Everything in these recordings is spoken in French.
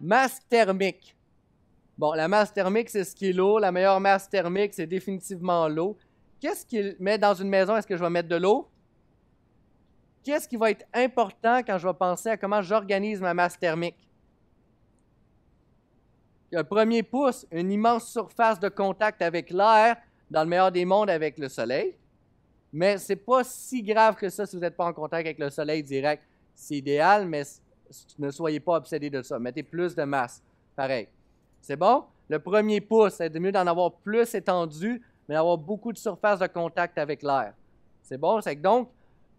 Masse thermique. Bon, la masse thermique, c'est ce qui l'eau. La meilleure masse thermique, c'est définitivement l'eau. Qu'est-ce qu'il met dans une maison? Est-ce que je vais mettre de l'eau? Qu'est-ce qui va être important quand je vais penser à comment j'organise ma masse thermique? Le premier pouce, une immense surface de contact avec l'air, dans le meilleur des mondes avec le soleil. Mais c'est pas si grave que ça si vous n'êtes pas en contact avec le soleil direct. C'est idéal, mais ne soyez pas obsédé de ça. Mettez plus de masse. Pareil. C'est bon? Le premier pouce, c'est mieux d'en avoir plus étendu, mais d'avoir beaucoup de surface de contact avec l'air. C'est bon? C'est que donc,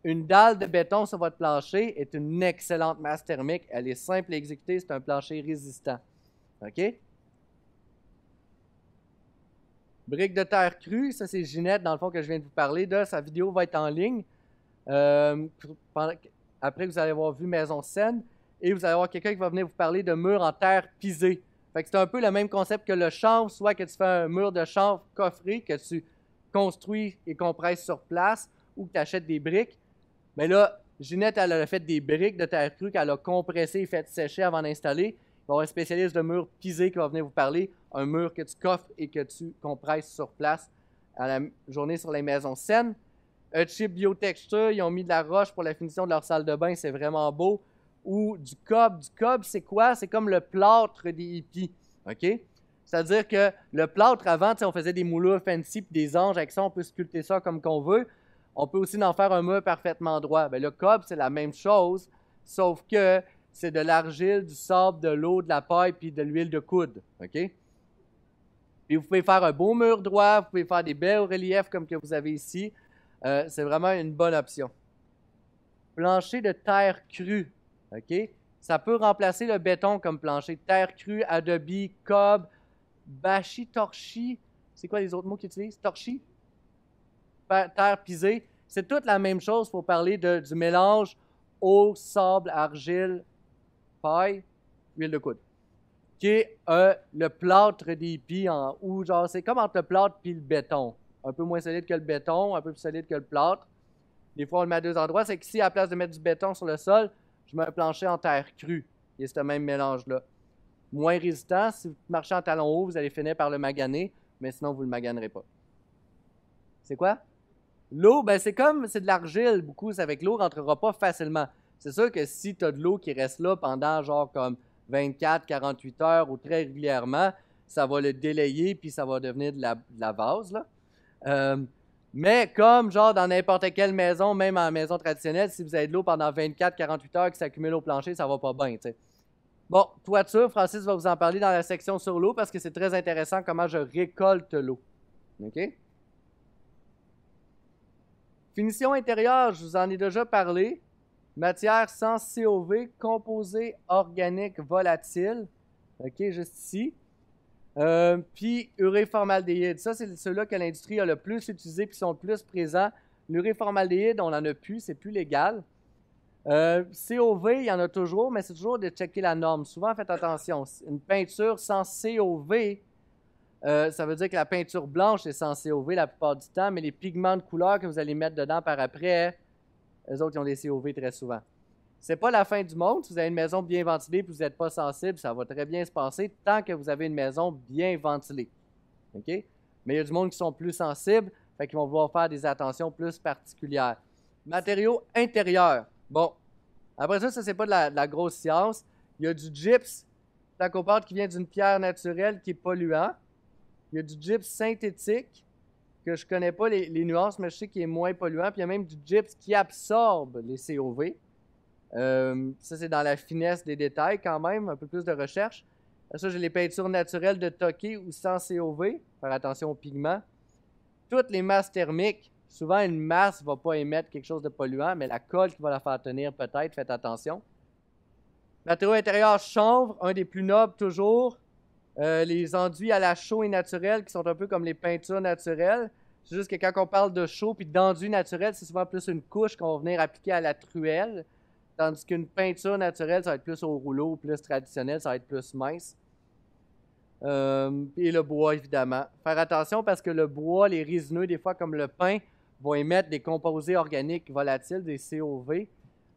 une dalle de béton sur votre plancher est une excellente masse thermique. Elle est simple à exécuter. C'est un plancher résistant. OK? Brique de terre crue, ça c'est Ginette, dans le fond, que je viens de vous parler de. Sa vidéo va être en ligne. Euh, après vous allez avoir vu Maison Saine, et vous allez avoir quelqu'un qui va venir vous parler de murs en terre pisée. c'est un peu le même concept que le chanvre, soit que tu fais un mur de chanvre coffré que tu construis et compresses sur place ou que tu achètes des briques. Mais là, Ginette, elle a fait des briques de terre crue qu'elle a compressées et faites sécher avant d'installer. Il va y avoir un spécialiste de murs pisés qui va venir vous parler, un mur que tu coffres et que tu compresses sur place à la journée sur les maisons saines. Un euh, chip biotexture, ils ont mis de la roche pour la finition de leur salle de bain, c'est vraiment beau ou du cob. Du cob, c'est quoi? C'est comme le plâtre des hippies. OK? C'est-à-dire que le plâtre, avant, on faisait des moulures fancy puis des anges avec ça, on peut sculpter ça comme qu'on veut. On peut aussi en faire un mur parfaitement droit. Bien, le cob, c'est la même chose, sauf que c'est de l'argile, du sable, de l'eau, de la paille puis de l'huile de coude. OK? Puis vous pouvez faire un beau mur droit, vous pouvez faire des beaux reliefs comme que vous avez ici. Euh, c'est vraiment une bonne option. Plancher de terre crue. OK? Ça peut remplacer le béton comme plancher. Terre crue, adobe, cob, bachi, torchi. C'est quoi les autres mots qu'ils utilisent? Torchi? Terre pisée. C'est toute la même chose pour parler de, du mélange eau, sable, argile, paille, huile de coude. Qui est euh, le plâtre des en ou genre, c'est comme entre le plâtre et le béton. Un peu moins solide que le béton, un peu plus solide que le plâtre. Des fois, on le met à deux endroits. C'est si, à la place de mettre du béton sur le sol, je me planchais en terre crue, y a ce même mélange-là. Moins résistant, si vous marchez en talon haut, vous allez finir par le maganer, mais sinon, vous ne le maganerez pas. C'est quoi? L'eau, ben c'est comme, c'est de l'argile, beaucoup, c'est avec l'eau, ne rentrera pas facilement. C'est sûr que si tu as de l'eau qui reste là pendant genre comme 24, 48 heures ou très régulièrement, ça va le délayer puis ça va devenir de la, vase. Là. Euh, mais comme, genre, dans n'importe quelle maison, même en maison traditionnelle, si vous avez de l'eau pendant 24-48 heures qui s'accumule au plancher, ça va pas bien, tu Bon, toiture, Francis va vous en parler dans la section sur l'eau parce que c'est très intéressant comment je récolte l'eau. OK? Finition intérieure, je vous en ai déjà parlé. Matière sans COV, composé organique volatile. OK, juste ici. Euh, puis uréformaldéhyde, ça c'est ceux-là que l'industrie a le plus utilisé puis sont le plus présents. L'uréformaldéhyde, on n'en a plus, c'est plus légal. Euh, COV, il y en a toujours, mais c'est toujours de checker la norme. Souvent, faites attention. Une peinture sans COV, euh, ça veut dire que la peinture blanche est sans COV la plupart du temps, mais les pigments de couleur que vous allez mettre dedans par après, les autres, ils ont des COV très souvent c'est pas la fin du monde. Si vous avez une maison bien ventilée et vous n'êtes pas sensible, ça va très bien se passer tant que vous avez une maison bien ventilée. OK? Mais il y a du monde qui sont plus sensibles, fait qu'ils vont vouloir faire des attentions plus particulières. Matériaux intérieurs. Bon, après ça, ça, c'est pas de la, grosse science. Il y a du gypse, comporte qui vient d'une pierre naturelle qui est polluant. Il y a du gypse synthétique, que je connais pas les, nuances, mais je sais qu'il est moins polluant. Puis il y a même du gypse qui absorbe les COV. Euh, ça, c'est dans la finesse des détails quand même, un peu plus de recherche. Euh, ça, j'ai les peintures naturelles de Toqué ou sans COV. Faire attention aux pigments. Toutes les masses thermiques. Souvent, une masse ne va pas émettre quelque chose de polluant, mais la colle qui va la faire tenir, peut-être, faites attention. Matériaux intérieurs chanvre, un des plus nobles toujours. Euh, les enduits à la chaux et naturelle qui sont un peu comme les peintures naturelles. C'est juste que quand on parle de chaux et d'enduit naturel, c'est souvent plus une couche qu'on va venir appliquer à la truelle. Tandis qu'une peinture naturelle, ça va être plus au rouleau, plus traditionnel, ça va être plus mince. Euh, et le bois, évidemment. Faire attention parce que le bois, les résineux, des fois, comme le pain, vont émettre des composés organiques volatiles, des COV.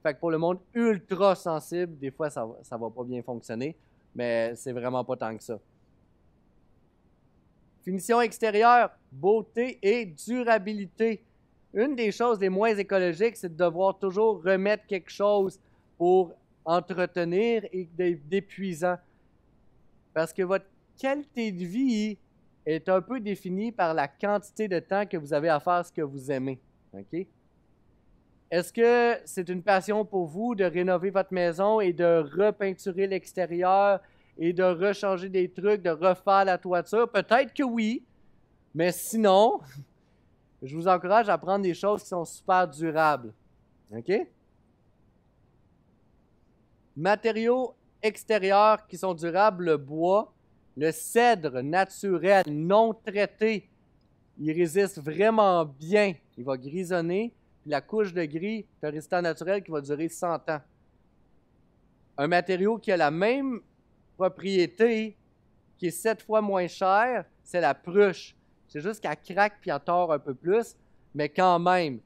Fait que pour le monde ultra sensible, des fois, ça ne va pas bien fonctionner, mais c'est vraiment pas tant que ça. Finition extérieure, beauté et durabilité une des choses les moins écologiques, c'est de devoir toujours remettre quelque chose pour entretenir et d'épuisant. Parce que votre qualité de vie est un peu définie par la quantité de temps que vous avez à faire ce que vous aimez. Est-ce que c'est une passion pour vous de rénover votre maison et de repeinturer l'extérieur et de rechanger des trucs, de refaire la toiture? Peut-être que oui, mais sinon, je vous encourage à prendre des choses qui sont super durables. OK? Matériaux extérieurs qui sont durables, le bois, le cèdre naturel non traité, il résiste vraiment bien. Il va grisonner. Puis la couche de gris, c'est un résistant naturel qui va durer 100 ans. Un matériau qui a la même propriété, qui est 7 fois moins cher, c'est la pruche. C'est juste qu'elle craque puis elle tord un peu plus. Mais quand même,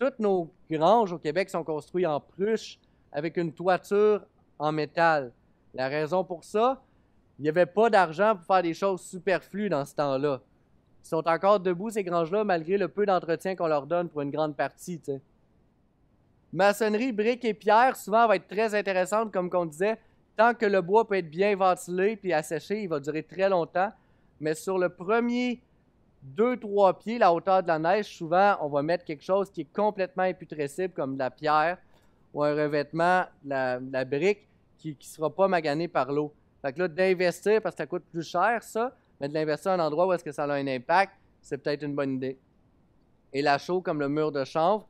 toutes nos granges au Québec sont construites en pruche avec une toiture en métal. La raison pour ça, il n'y avait pas d'argent pour faire des choses superflues dans ce temps-là. Ils sont encore debout, ces granges-là, malgré le peu d'entretien qu'on leur donne pour une grande partie. Maçonnerie, briques et pierres, souvent, va être très intéressante, comme qu'on disait. Tant que le bois peut être bien ventilé puis asséché, il va durer très longtemps. Mais sur le premier 2-3 pieds la hauteur de la neige, souvent, on va mettre quelque chose qui est complètement imputressible, comme de la pierre ou un revêtement, la, la brique, qui ne sera pas magané par l'eau. Fait que là, d'investir, parce que ça coûte plus cher, ça, mais de l'investir à un endroit où est-ce que ça a un impact, c'est peut-être une bonne idée. Et la chaux, comme le mur de chanvre,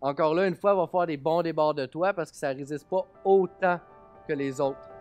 encore là, une fois, on va faire des bons débords de toit parce que ça ne résiste pas autant que les autres.